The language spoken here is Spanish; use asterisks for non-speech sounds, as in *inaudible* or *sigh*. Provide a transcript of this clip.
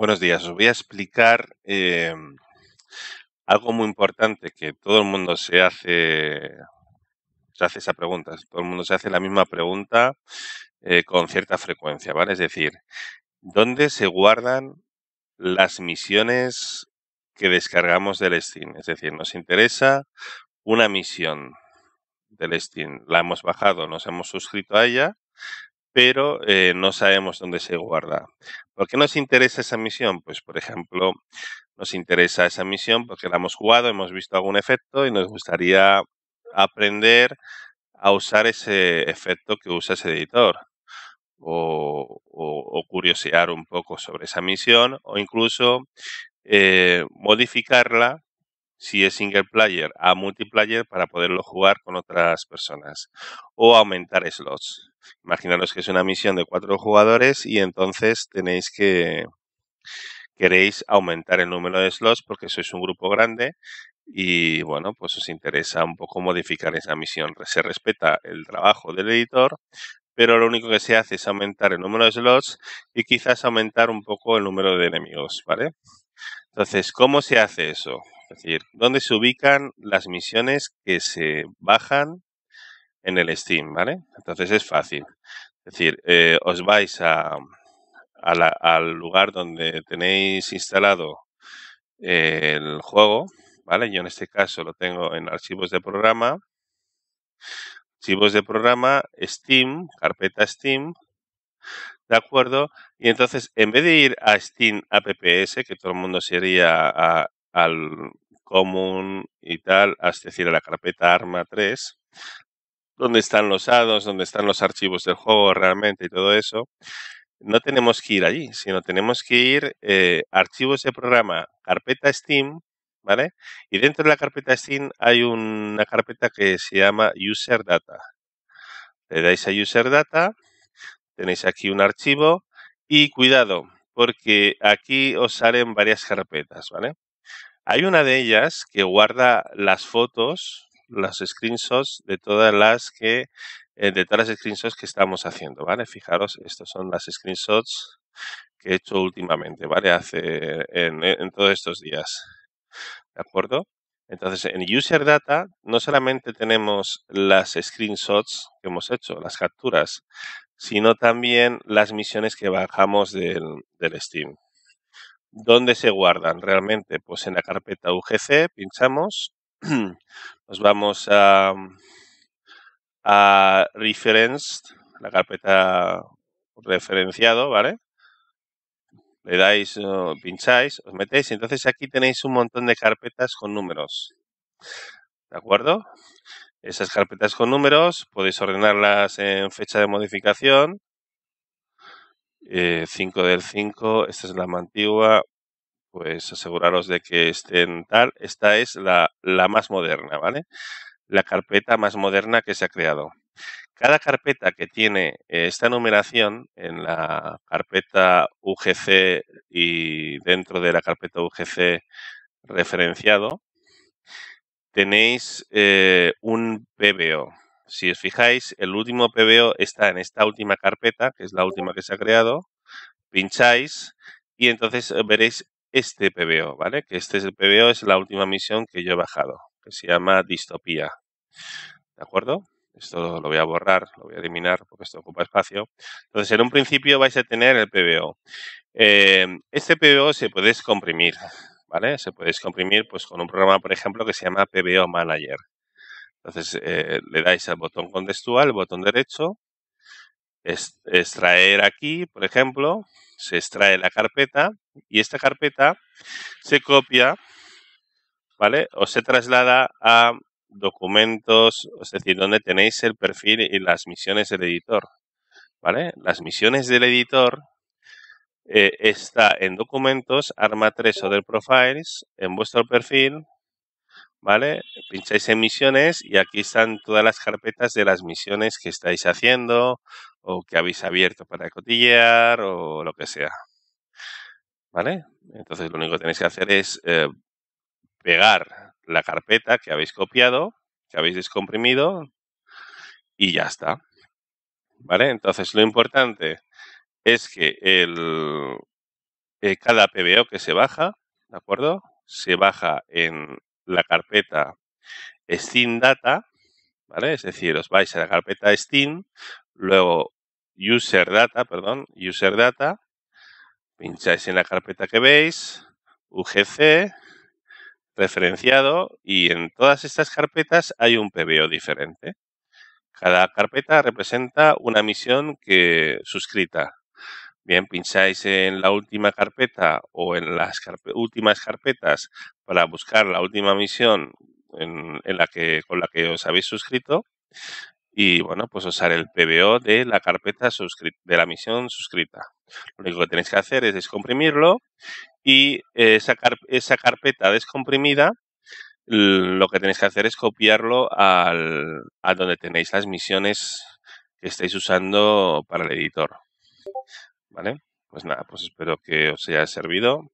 Buenos días. Os voy a explicar eh, algo muy importante que todo el mundo se hace, se hace esa pregunta. Todo el mundo se hace la misma pregunta eh, con cierta frecuencia, ¿vale? Es decir, ¿dónde se guardan las misiones que descargamos del Steam? Es decir, nos interesa una misión del Steam. La hemos bajado, nos hemos suscrito a ella, pero eh, no sabemos dónde se guarda. ¿Por qué nos interesa esa misión? Pues, por ejemplo, nos interesa esa misión porque la hemos jugado, hemos visto algún efecto y nos gustaría aprender a usar ese efecto que usa ese editor. O, o, curiosear un poco sobre esa misión o incluso eh, modificarla si es single player, a multiplayer para poderlo jugar con otras personas o aumentar slots. Imaginaros que es una misión de cuatro jugadores y entonces tenéis que queréis aumentar el número de slots porque sois un grupo grande y bueno, pues os interesa un poco modificar esa misión. Se respeta el trabajo del editor, pero lo único que se hace es aumentar el número de slots y quizás aumentar un poco el número de enemigos, ¿vale? Entonces, ¿cómo se hace eso? Es decir, ¿dónde se ubican las misiones que se bajan en el Steam? ¿Vale? Entonces es fácil. Es decir, eh, os vais a, al lugar donde tenéis instalado el juego, ¿vale? Yo en este caso lo tengo en archivos de programa, archivos de programa, Steam, carpeta Steam, ¿de acuerdo? Y entonces, en vez de ir a Steam APPS, que todo el mundo sería a al común y tal, es decir, a la carpeta arma 3, donde están los ados, donde están los archivos del juego realmente y todo eso, no tenemos que ir allí, sino tenemos que ir eh, archivos de programa, carpeta Steam, ¿vale? Y dentro de la carpeta Steam hay una carpeta que se llama User Data. Le dais a User Data, tenéis aquí un archivo y cuidado, porque aquí os salen varias carpetas, ¿vale? Hay una de ellas que guarda las fotos, las screenshots de todas las que eh, de todas las screenshots que estamos haciendo, ¿vale? Fijaros, estos son las screenshots que he hecho últimamente, ¿vale? Hace en, todos estos días. ¿De acuerdo? Entonces, en User Data no solamente tenemos las screenshots que hemos hecho, las capturas, sino también las misiones que bajamos del Steam. ¿Dónde se guardan realmente? Pues en la carpeta UGC, pinchamos, *clears throat* nos vamos a, a Referenced, la carpeta referenciado, ¿vale? Le dais, eh, pincháis, os metéis, entonces aquí tenéis un montón de carpetas con números. ¿De acuerdo? Esas carpetas con números podéis ordenarlas en fecha de modificación 5 eh, del 5, esta es la más antigua, pues aseguraros de que estén tal. Esta es la, más moderna, ¿vale? La carpeta más moderna que se ha creado. Cada carpeta que tiene eh, esta numeración en la carpeta UGC y dentro de la carpeta UGC referenciado, tenéis eh, un PBO, si os fijáis, el último PBO está en esta última carpeta, que es la última que se ha creado. Pincháis y entonces eh, veréis este PBO, ¿vale? Que este es el PBO, es la última misión que yo he bajado, que se llama Distopía. ¿De acuerdo? Esto lo voy a borrar, lo voy a eliminar porque esto ocupa espacio. Entonces, en un principio vais a tener el PBO. Eh, este PBO se puede descomprimir, ¿vale? Se puede descomprimir pues, con un programa, por ejemplo, que se llama PBO Manager. Entonces eh, le dais al botón contextual, botón derecho, extraer aquí, por ejemplo, se extrae la carpeta y esta carpeta se copia, ¿vale? O se traslada a documentos, es decir, donde tenéis el perfil y las misiones del editor, ¿vale? Las misiones del editor eh, está en documentos, arma 3 o del profiles, en vuestro perfil, ¿vale? Pincháis en misiones y aquí están todas las carpetas de las misiones que estáis haciendo o que habéis abierto para cotillear o lo que sea. ¿Vale? Entonces lo único que tenéis que hacer es eh, pegar la carpeta que habéis copiado, que habéis descomprimido y ya está. ¿Vale? Entonces lo importante es que el, eh, cada PBO que se baja, ¿de acuerdo? Se baja en, la carpeta Steam Data, ¿vale? Es decir, os vais a la carpeta Steam, luego User Data, perdón, User Data, pincháis en la carpeta que veis, UGC, referenciado, y en todas estas carpetas hay un PBO diferente. Cada carpeta representa una misión que suscrita, Bien, pincháis en la última carpeta o en las últimas carpetas para buscar la última misión en, la que, con la que os habéis suscrito. Y bueno, pues usar el PBO de la carpeta de la misión suscrita. Lo único que tenéis que hacer es descomprimirlo y eh, esa, esa carpeta descomprimida lo que tenéis que hacer es copiarlo a donde tenéis las misiones que estáis usando para el editor. ¿Vale? Pues nada, pues espero que os haya servido